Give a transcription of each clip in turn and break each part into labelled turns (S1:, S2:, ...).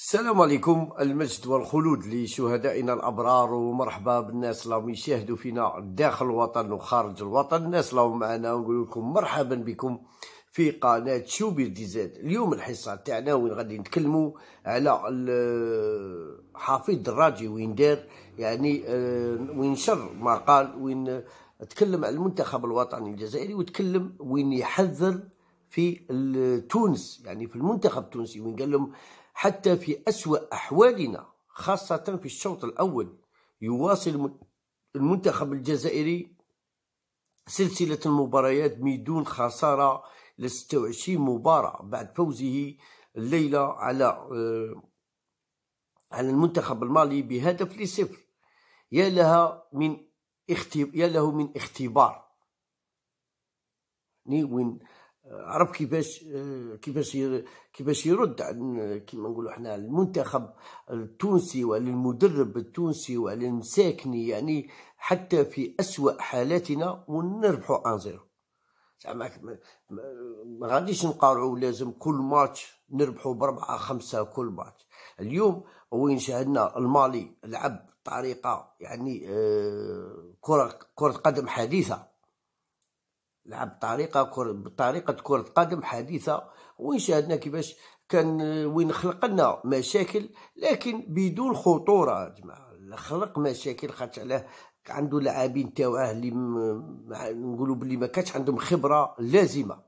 S1: السلام عليكم المجد والخلود لشهدائنا الابرار ومرحبا بالناس اللي يشاهدوا فينا داخل الوطن وخارج الوطن الناس اللي معنا ونقول لكم مرحبا بكم في قناه شوبير زاد اليوم الحصه تاعنا وين غادي نتكلموا على حفيظ الراجي وين دار يعني آه، وين شر ما قال وين تكلم على المنتخب الوطني الجزائري وتكلم وين يحذر في تونس يعني في المنتخب التونسي وين قال لهم حتى في أسوأ أحوالنا خاصة في الشوط الأول يواصل المنتخب الجزائري سلسلة المباريات بدون خسارة إلى 26 مباراة بعد فوزه الليلة على آه، على المنتخب المالي بهدف لصفر يا لها من اختب... يا له من اختبار عرف كيفاش كيفاش كيفاش يرد عن كيما نقولوا احنا المنتخب التونسي وعلى المدرب التونسي وعلى المساكني يعني حتى في اسوء حالاتنا ونربحوا ان زيرو زعما ما غاديش نقارعوا لازم كل ماتش نربحوا بربعه خمسه كل ماتش اليوم وين شاهدنا المالي لعب بطريقه يعني آه، كره كره قدم حديثه لعب بطريقه كرة بطريقه كره قدم حديثه وين شاهدنا كيفاش كان وين خلق لنا مشاكل لكن بدون خطوره جماعه خلق مشاكل خاطش علاه عنده لاعبين تاوعه اللي م... نقولوا بلي ما كانش عندهم خبره لازمه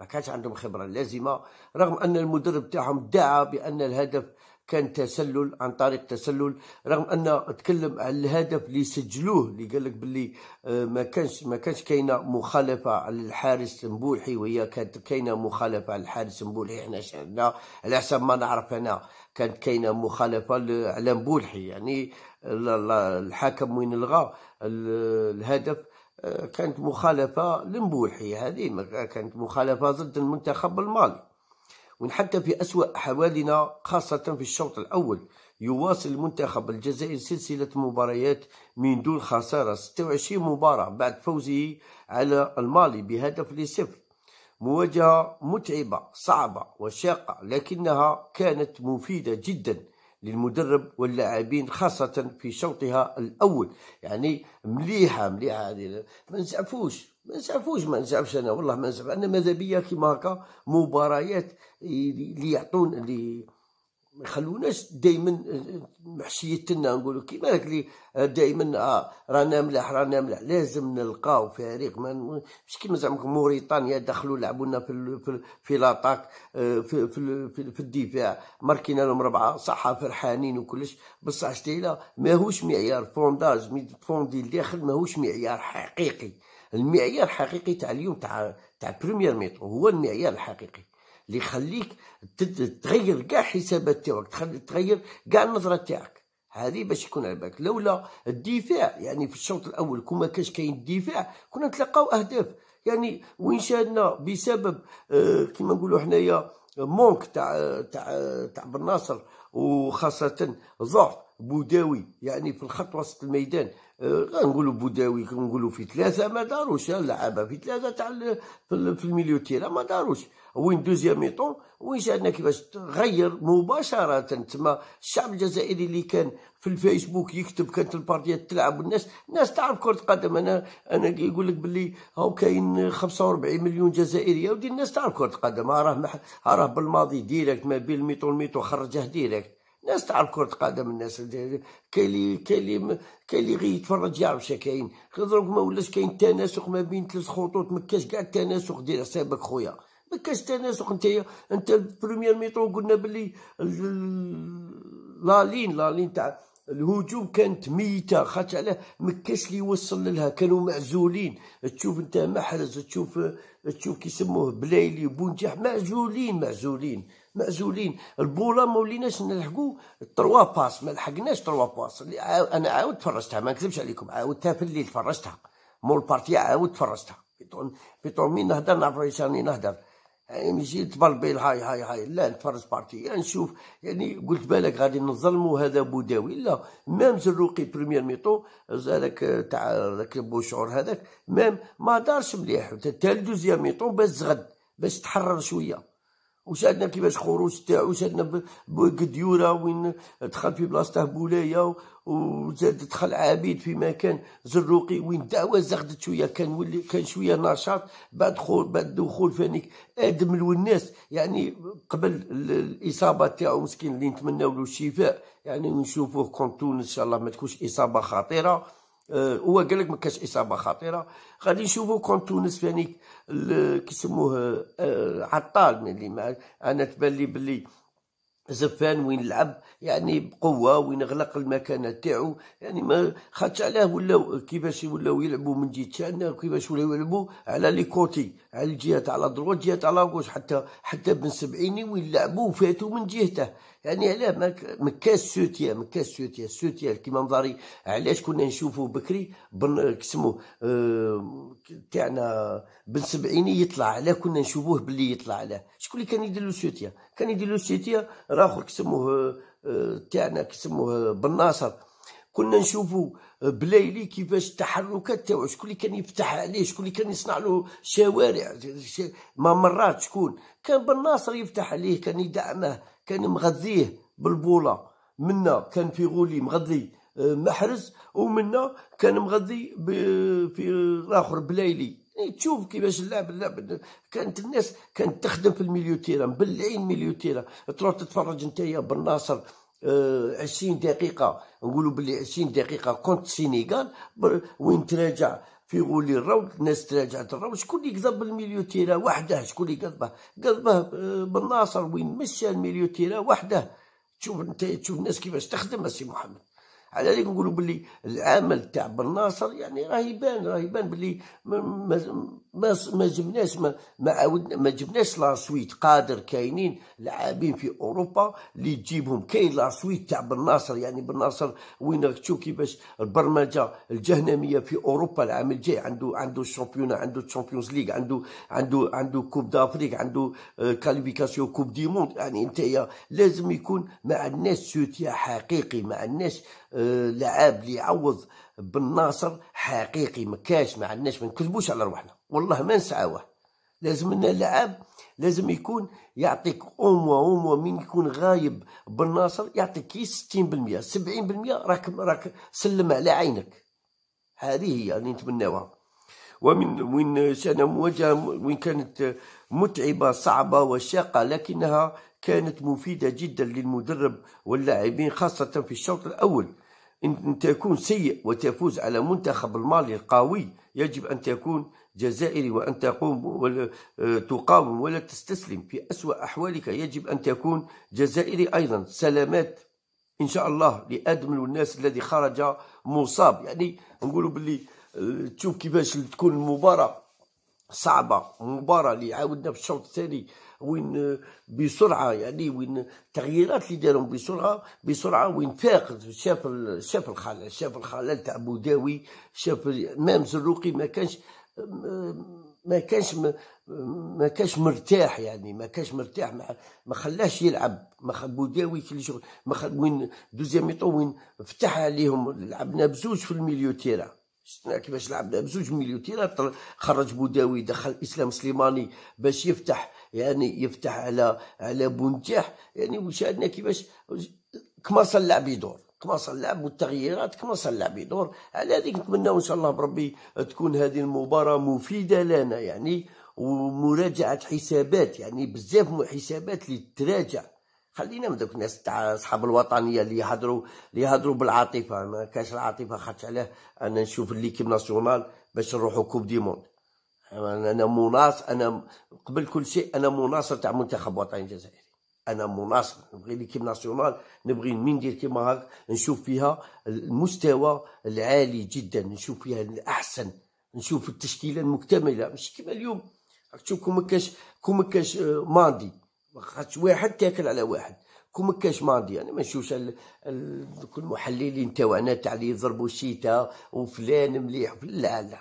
S1: ما كانش عندهم خبره لازمه رغم ان المدرب تاعهم دعا بان الهدف كان تسلل عن طريق تسلل رغم ان تكلم على الهدف اللي سجلوه اللي قال لك باللي آه، ما كانش ما كانش كاينه مخالفه على الحارس مبوحي وهي كانت كاينه مخالفه على الحارس مبوحي احنا شعرنا على حسب ما نعرف انا كانت كاينه مخالفه على مبوحي يعني الحاكم وين لغى الهدف آه، كانت مخالفه لمبوحي هذه كانت مخالفه ضد المنتخب المالي حتى في أسوأ أحوالنا خاصة في الشوط الأول يواصل المنتخب الجزائري سلسلة مباريات من دون خسارة 26 مباراة بعد فوزه على المالي بهدف لصفر مواجهة متعبة صعبة وشاقة لكنها كانت مفيدة جدا للمدرب واللاعبين خاصة في شوطها الأول يعني مليحة مليحة هذه ما نزعفوش ما نزعفوش ما نزعفش أنا والله ما نزعف أنا ماذا بيا كيما هكا مباريات اللي يعطون اللي ما يخلوناش دائما آه، محشيتنا نقولوا كيما قال لي آه، دائما آه رانا ملاح رانا ملاح لازم نلقاو فريق مش كيما زعما موريتانيا دخلوا لعبوا لنا آه، في في, في لاطاك في, في, في, في الدفاع ماركينا لهم ربعه صح فرحانين وكلش بصح شتيلا ماهوش معيار فونداج فوندي الداخل ماهوش معيار حقيقي المعيار الحقيقي تاع اليوم تاع تاع بريمير ميترو هو المعيار الحقيقي اللي يخليك تغير كاع حسابات تاعك تغير كاع النظره تاعك هذه باش يكون على بالك لولا الدفاع يعني في الشوط الاول كون ما كانش كاين الدفاع كنا نتلقاو اهداف يعني وين شادنا بسبب آه كما نقولوا حنايا مونك تاع تاع تاع بن ناصر وخاصه ضعف بوداوي يعني في الخط وسط الميدان غنقولوا بوداوي كنقولوا في ثلاثه ما داروش اللعابه في ثلاثه تاع في الميليو تيرا ما داروش وين دوزيام ميطون وين شاهدنا كيفاش تغير مباشره تما الشعب الجزائري اللي كان في الفيسبوك يكتب كانت البارديات تلعب والناس الناس تعرف كره قدم انا انا يقول لك باللي هاو كاين 45 مليون جزائري ودي الناس تعرف كره قدم راه راه بالماضي ديريكت ما بين الميتو والميتو خرجه ديريكت الناس تاع الكرة قدم الناس كاين اللي كاين اللي كاين اللي غير يتفرج يعرف شا كاين خضرك ما ولاش كاين تناسق ما بين ثلاث خطوط ما كاش كاع التناسق دير حسابك خويا ما كاش تناسق انت انت بريمير ميترو قلنا بلي لين لالين لالين تاع الهجوم كانت ميته خاطش علاه ما كاش لي يوصل لها كانوا معزولين تشوف انت محرز تشوف تشوف كيسموه بلايلي بونجاح معزولين معزولين معزولين البولا ما وليناش نلحقوا تروا باس ما لحقناش تروا باس انا عاود تفرجتها ما نكذبش عليكم عاودتها في الليل تفرجتها مول بارتي عاود تفرجتها في طول في طول مين نهضر نعرف راني نهضر يعني ماشي يتبر هاي هاي هاي لا نتفرج بارتي نشوف يعني, يعني قلت بالك غادي نظلمو هذا بوداوي لا مام زروقي بريمير ميطو هذاك تاع ذاك بوشعور هذاك مام ما دارش مليح حتى الدوزيام ميطو باش زغد باش تحرر شويه وشاهدنا كيفاش خروج تاعو شاهدنا بقديوره وين دخل في بلاصته بولايه وزاد دخل عبيد في مكان زروقي وين الدعوه زغدت شويه كان ولي كان شويه نشاط بعد دخول بعد دخول فانيك ادم الناس يعني قبل الاصابه تاعو مسكين اللي نتمناو له الشفاء يعني نشوفوه كونتون ان شاء الله ما تكونش اصابه خطيره هو قال لك ما كانش اصابه خطيره غادي نشوفوا كون تونس فانيك كيسموه آه، عطال اللي انا تبان لي بلي زفان وين لعب يعني بقوه وين غلق المكانه تاعو يعني ما خاطش علاه ولاو كيفاش ولاو يلعبوا من جهه شان كيفاش ولاو يلعبوا على لي كوتي على الجهه تاع لا دروات الجهه تاع لا غوش حتى حتى بن سبعيني وين لعبوا وفاتوا من جهته يعني علاه ما كاش سوتيا ما كاش سوتيا سوتيا كيما نظري علاش كنا نشوفوا بكري بن كسمو اه تاعنا بن سبعيني يطلع علاه كنا نشوفوه باللي يطلع علاه شكون اللي كان يدير له سوتيا كان يدير له سوتيا الاخر اخر كيسموه آه، تاعنا كيسموه بالناصر كنا نشوفوا آه، بلايلي كيفاش التحركات تاعو شكون اللي كان يفتح عليه شكون اللي كان يصنع له شوارع ممرات شكون كان بن ناصر يفتح عليه كان يدعمه كان مغذيه بالبوله منا كان في غولي مغذي آه، محرز ومنا كان مغذي في الاخر بلايلي إيه، تشوف كيفاش اللعب اللعب كانت الناس كانت تخدم في الميليو تيرا مبلعين ميليو تيرا تروح تتفرج انت يا بن ناصر آه 20 دقيقة نقولوا باللي 20 دقيقة كنت سينيغال وين تراجع في غول الروض الناس تراجعت الروض شكون اللي كذب الميليو تيرا وحده شكون اللي كذبه كذبه آه، بن ناصر وين مشى الميليو تيرا وحده تشوف انت تشوف الناس كيفاش تخدم السي محمد على ذلك نقولوا بلي العمل تاع بن ناصر يعني راه يبان راه يبان بلي ما ما جبناش ما ما عاودنا ما جبناش لا سويت قادر كاينين لاعبين في اوروبا اللي تجيبهم كاين لا سويت تاع بن ناصر يعني بن ناصر وين تشوف كيفاش البرمجه الجهنميه في اوروبا العام الجاي عنده عنده الشامبيون عنده الشامبيونز ليغ عنده عنده عنده كوب دافريك عنده كاليفيكاسيون كوب دي موند يعني انت لازم يكون ما عندناش سوتيا حقيقي ما عندناش آه، لعاب اللي يعوض بن ناصر حقيقي ما كاش ما عندناش ما نكذبوش على روحنا والله ما نسعاوه لازم لنا لاعب لازم يكون يعطيك اوموا اوموا من يكون غايب بن ناصر يعطيك 60% 70% راك راك سلم على عينك هذه هي اللي نتمناوها ومن وين سنه مواجهه وين كانت متعبه صعبه وشاقه لكنها كانت مفيده جدا للمدرب واللاعبين خاصه في الشوط الاول إن تكون سيء وتفوز على منتخب المالي القوي يجب أن تكون جزائري وأن تقوم آه، تقاوم ولا تستسلم في أسوأ أحوالك يجب أن تكون جزائري أيضا سلامات إن شاء الله لآدم والناس الذي خرج مصاب يعني نقولوا باللي آه، تشوف كيفاش تكون المباراة صعبه مباراه اللي عاودنا في الشوط الثاني وين بسرعه يعني وين التغييرات اللي دارهم بسرعه بسرعه وين فاقد شاف شاف الخلل شاف الخلل تاع بوداوي شاف مام زروقي ما كانش ما كانش ما كانش مرتاح يعني ما كانش مرتاح ما, ما خلاش يلعب ما بوداوي في الشغل ما وين دوزيام وين فتح عليهم لعبنا بزوج في الميليو تيران شفنا كيفاش لعب بزوج مليوتيرات خرج بوداوي دخل اسلام سليماني باش يفتح يعني يفتح على على بونتاح يعني وشاهدنا كيفاش كماص اللعب يدور كماص اللعب والتغييرات كماص اللعب يدور على هذيك نتمناو ان شاء الله بربي تكون هذه المباراه مفيده لنا يعني ومراجعه حسابات يعني بزاف حسابات اللي تراجع خلينا من دوك الناس تاع اصحاب الوطنيه اللي يهضروا اللي يهضروا بالعاطفه ما كاش العاطفه خاطش عليه انا نشوف ليكيب ناسيونال باش نروحوا كوب دي موند انا مناصر انا قبل كل شيء انا مناصر تاع منتخب وطني الجزائري انا مناصر نبغي ليكيب ناسيونال نبغي من ندير كيما هاك نشوف فيها المستوى العالي جدا نشوف فيها الاحسن نشوف التشكيله المكتمله مش كيما اليوم تشوف كون ما كاش كون ما كاش ماندي خاطش واحد تاكل على واحد كون كاش ماضي انا يعني ما نشوفش كل المحللين تاعنا تاع اللي يضربوا الشتاء وفلان مليح لا لا لا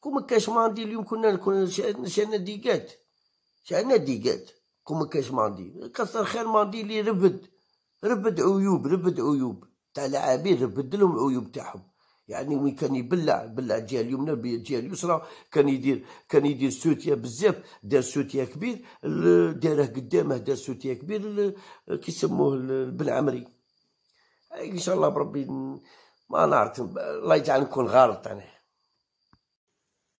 S1: كون كاش ماضي اليوم كنا نكون شانا ديكات شانا ديقات كون كوم كاش ماضي كثر خير ماضي اللي ربد ربد عيوب ربد عيوب تاع لاعبين ربد لهم عيوب تاعهم يعني وين كان يبلع بلع الجهه اليمنى الجهه اليسرى كان يدير كان يدير سوتيا بزاف دار سوتيا كبير داره قدامه دار سوتيا كبير كيسموه عمري ان شاء الله بربي ما نعرف الله يجعل نكون غالط انا